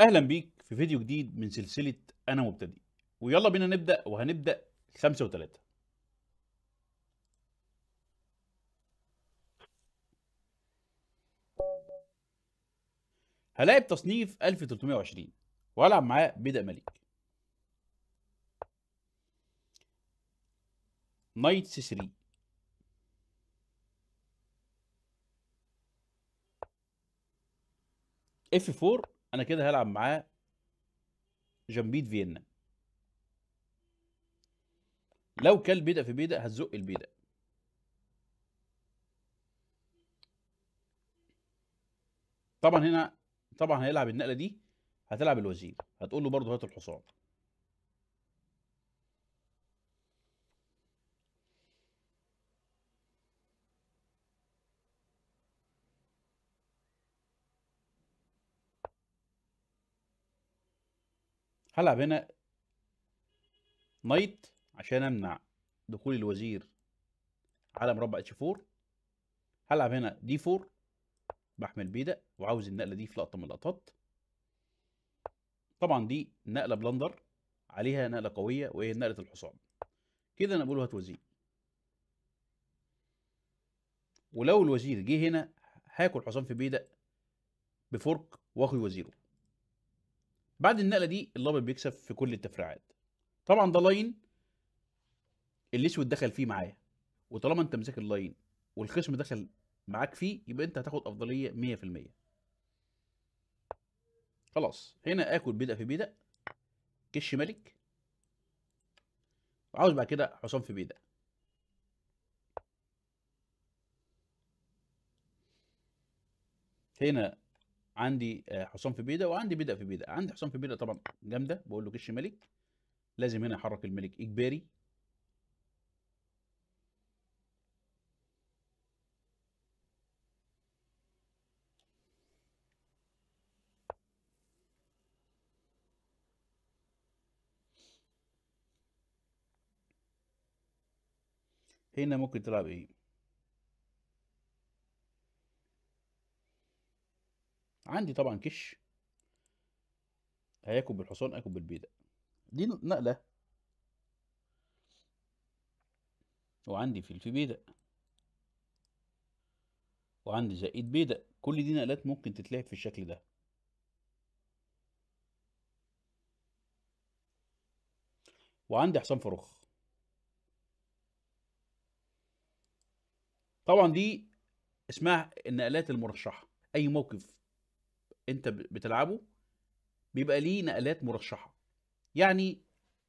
اهلا بيك في فيديو جديد من سلسله انا مبتدئ ويلا بينا نبدا وهنبدا خمسة وثلاثة هلاعب تصنيف 1320 وهلعب معاه بدأ ملك نايت 3 اف 4 انا كده هلعب معاه جنبيد فيينا لو كل بيدق في بيدق هتزق البيدق طبعا هنا طبعا هيلعب النقله دي هتلعب الوزير هتقول له برضه هات الحصان هلعب هنا نايت عشان امنع دخول الوزير على مربع اتش 4 هلعب هنا دي 4 بحمل بيدا وعاوز النقله دي في لقطه من اللقطات طبعا دي نقله بلندر عليها نقله قويه وهي نقله الحصان كده انا بقول هات وزير ولو الوزير جه هنا هاكل حصان في بيدا بفرك واخد وزيره بعد النقله دي الابيض بيكسب في كل التفريعات طبعا ده لاين الاسود دخل فيه معايا وطالما انت مسك اللاين والخصم دخل معاك فيه يبقى انت هتاخد افضليه 100% خلاص هنا اكل بدأ في بدأ كش ملك وعاوز بعد كده حصان في بدأ هنا آه، عندي حصان في بيضه وعندي بيضه في بيضه عندي حصان في بيضه طبعا جامده بقول له كش ملك لازم هنا احرك الملك اجباري هنا ممكن تلعب ايه عندي طبعا كش هياكل بالحصان اكل بالبيدق دي نقله وعندي فلفل بيدق وعندي زائد بيدق كل دي نقلات ممكن تتلعب في الشكل ده وعندي حصان فروخ طبعا دي اسمها النقلات المرشحه اي موقف انت بتلعبه بيبقى ليه نقلات مرشحه يعني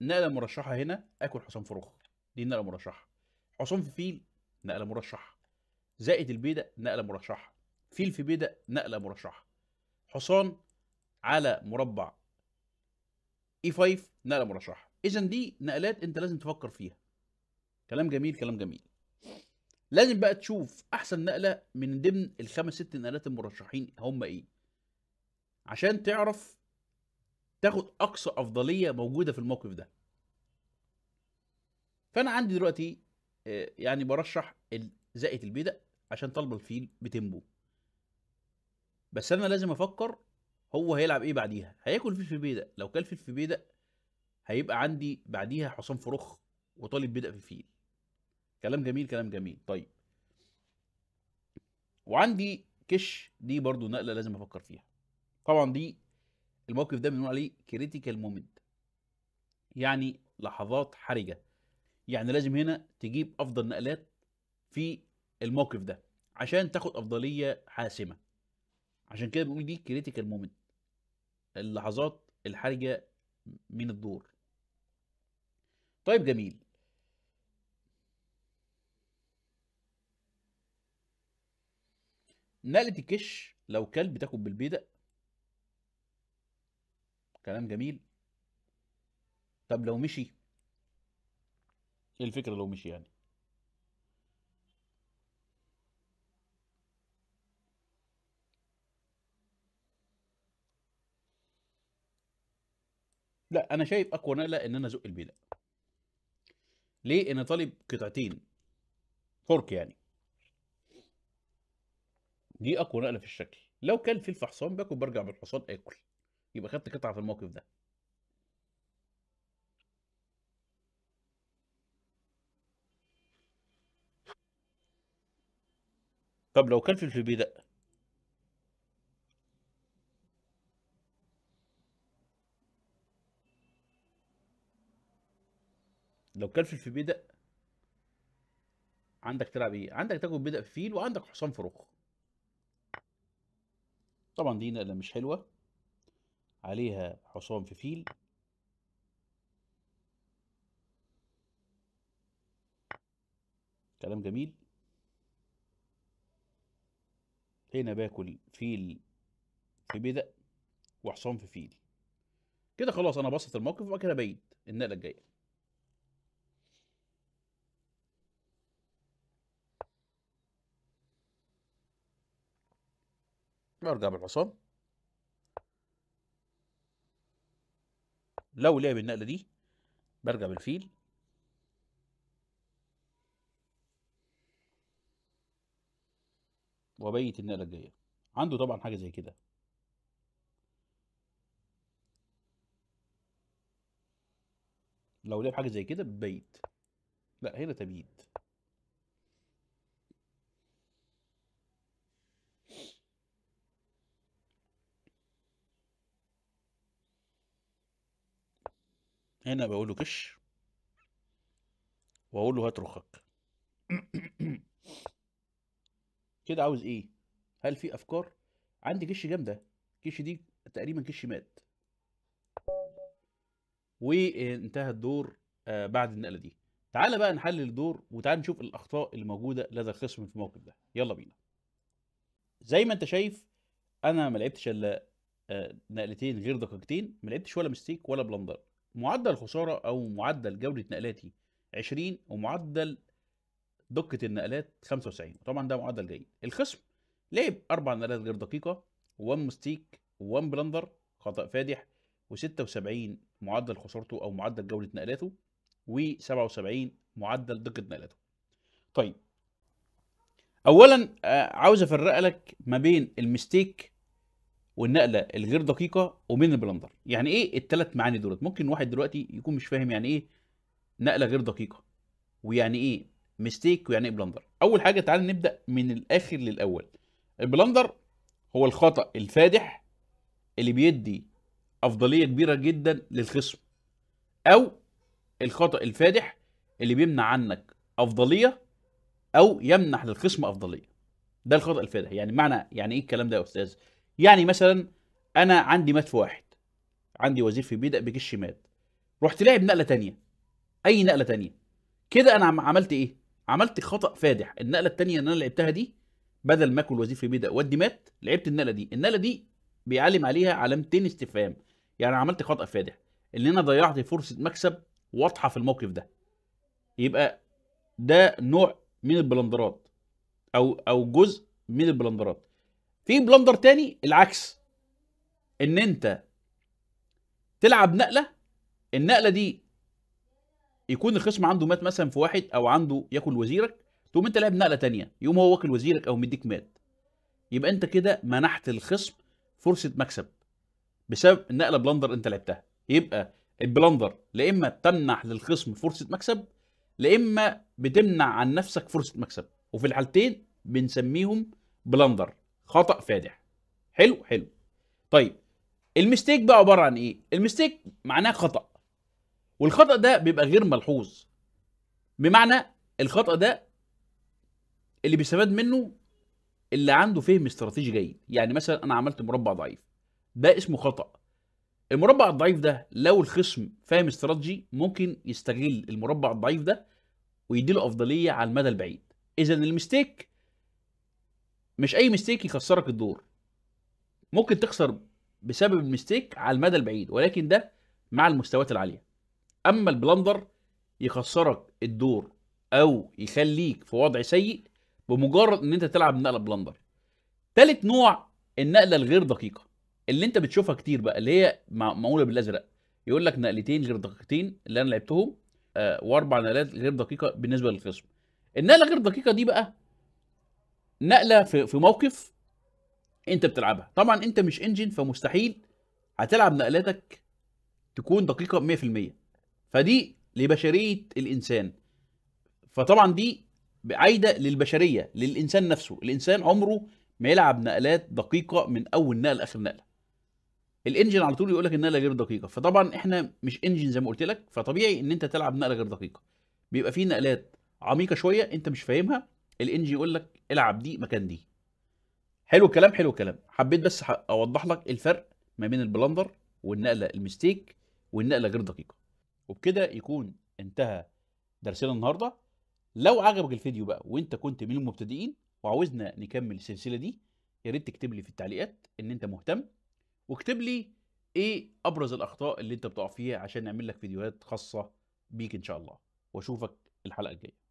نقله مرشحه هنا اكل حصان فروخ دي نقله مرشحه حصان في فيل نقله مرشحه زائد البيدق نقله مرشحه فيل في بيدق نقله مرشحه حصان على مربع اي e 5 نقله مرشحه اذا دي نقلات انت لازم تفكر فيها كلام جميل كلام جميل لازم بقى تشوف احسن نقله من ضمن الخمس ست نقلات المرشحين هم ايه عشان تعرف تاخد اقصى افضليه موجوده في الموقف ده فانا عندي دلوقتي آه، يعني برشح زائد البيدق عشان طلب الفيل بتمبو بس انا لازم افكر هو هيلعب ايه بعديها هياكل فيل في بيدق لو كل فيل في بيدق هيبقى عندي بعديها حصان فرخ وطالب بدق في فيل كلام جميل كلام جميل طيب وعندي كش دي برضو نقله لازم افكر فيها طبعا دي الموقف ده بنقول عليه كريتيكال مومنت يعني لحظات حرجه يعني لازم هنا تجيب افضل نقلات في الموقف ده عشان تاخد افضليه حاسمه عشان كده بنقول دي كريتيكال مومنت اللحظات الحرجه من الدور طيب جميل نقلة الكش لو كلب بتاكل بالبيدق كلام جميل طب لو مشي ايه الفكره لو مشي يعني لا انا شايف اقوى نقله ان انا ازق البيدق ليه انا طالب قطعتين فورك يعني دي اقوى نقله في الشكل لو كان في الفحصان باكل برجع بالحصان اكل يبقى خدت قطعه في الموقف ده طب لو كان في الفي لو كان في ده عندك تلعب ايه؟ عندك تاكل بدأ فيل وعندك حصان فروخ. طبعا دي نقله مش حلوه عليها حصان في فيل كلام جميل هنا باكل فيل في بدأ وحصان في فيل كده خلاص انا بسط الموقف وبعد كده بعيد النقله الجايه برجع بالحصان لو لعب النقله دي برجع بالفيل وبيت النقله الجايه عنده طبعا حاجه زي كده لو لعب حاجه زي كده بيت لا هنا تبييت هنا بقوله كش واقول له هات رخك كده عاوز ايه هل في افكار عندي كش جامده كش دي تقريبا كش مات وانتهى الدور آه، بعد النقله دي تعال بقى نحلل الدور وتعال نشوف الاخطاء اللي موجوده لدى الخصم في الموقف ده يلا بينا زي ما انت شايف انا ما لعبتش الا آه، نقلتين غير دقيقتين ما لعبتش ولا مستيك ولا بلندر معدل خسارة أو معدل جودة نقلاتي 20 ومعدل دقة النقلات 95 وطبعا ده معدل جيد الخصم لعب أربع نقلات غير دقيقة وان مستيك وان بلندر خطأ فادح و76 معدل خسارته أو معدل جودة نقلاته و77 معدل دقة نقلاته طيب أولا آه، عاوز أفرق لك ما بين المستيك والنقله الغير دقيقه ومن البلندر يعني ايه الثلاث معاني دولت ممكن واحد دلوقتي يكون مش فاهم يعني ايه نقله غير دقيقه ويعني ايه ميستيك ويعني ايه بلندر اول حاجه تعال نبدا من الاخر للاول البلندر هو الخطا الفادح اللي بيدي افضليه كبيره جدا للخصم او الخطا الفادح اللي بيمنع عنك افضليه او يمنح للخصم افضليه ده الخطا الفادح يعني معنى يعني ايه الكلام ده يا استاذ يعني مثلا انا عندي مات في واحد عندي وزير في بيدق بجيش شمال رحت لاعب نقله تانية اي نقله تانية كده انا عملت ايه عملت خطا فادح النقله التانية اللي انا لعبتها دي بدل ما اكل وزير في بيدق ودي مات لعبت النقله دي النقله دي بيعلم عليها علامتين استفهام يعني عملت خطا فادح ان انا ضيعت فرصه مكسب واضحه في الموقف ده يبقى ده نوع من البلندرات او او جزء من البلندرات في بلندر تاني العكس ان انت تلعب نقله النقله دي يكون الخصم عنده مات مثلا في واحد او عنده ياكل وزيرك تقوم انت لعب نقله تانية يقوم هو واكل وزيرك او مديك مات يبقى انت كده منحت الخصم فرصه مكسب بسبب النقله بلندر انت لعبتها يبقى البلندر لا اما بتمنح للخصم فرصه مكسب لا اما بتمنع عن نفسك فرصه مكسب وفي الحالتين بنسميهم بلندر خطا فادح حلو حلو طيب المستيك بقى عباره عن ايه المستيك معناه خطا والخطا ده بيبقى غير ملحوظ بمعنى الخطا ده اللي بيستفاد منه اللي عنده فهم استراتيجي جيد يعني مثلا انا عملت مربع ضعيف ده اسمه خطا المربع الضعيف ده لو الخصم فاهم استراتيجي ممكن يستغل المربع الضعيف ده ويديله افضليه على المدى البعيد اذا المستيك مش اي ميستيك يكسرك الدور ممكن تخسر بسبب الميستيك على المدى البعيد ولكن ده مع المستويات العاليه اما البلندر يخسرك الدور او يخليك في وضع سيء بمجرد ان انت تلعب نقله بلندر تالت نوع النقله الغير دقيقه اللي انت بتشوفها كتير بقى اللي هي معموله بالازرق يقول لك نقلتين غير دقيقتين اللي انا لعبتهم آه، واربع نقلات غير دقيقه بالنسبه للخصم النقله غير دقيقه دي بقى نقله في, في موقف انت بتلعبها طبعا انت مش انجن فمستحيل هتلعب نقلاتك تكون دقيقه 100% فدي لبشريه الانسان فطبعا دي عايده للبشريه للانسان نفسه الانسان عمره ما يلعب نقلات دقيقه من اول نقل لاخر نقله الانجن على طول يقول لك النقله غير دقيقه فطبعا احنا مش انجن زي ما قلت لك فطبيعي ان انت تلعب نقله غير دقيقه بيبقى في نقلات عميقه شويه انت مش فاهمها الانجي يقول لك العب دي مكان دي حلو الكلام حلو الكلام حبيت بس اوضح لك الفرق ما بين البلندر والنقله المستيك والنقله غير دقيقه وبكده يكون انتهى درسنا النهارده لو عجبك الفيديو بقى وانت كنت من المبتدئين وعاوزنا نكمل السلسله دي يا ريت تكتب لي في التعليقات ان انت مهتم واكتب لي ايه ابرز الاخطاء اللي انت بتقع فيها عشان نعمل لك فيديوهات خاصه بيك ان شاء الله واشوفك الحلقه الجايه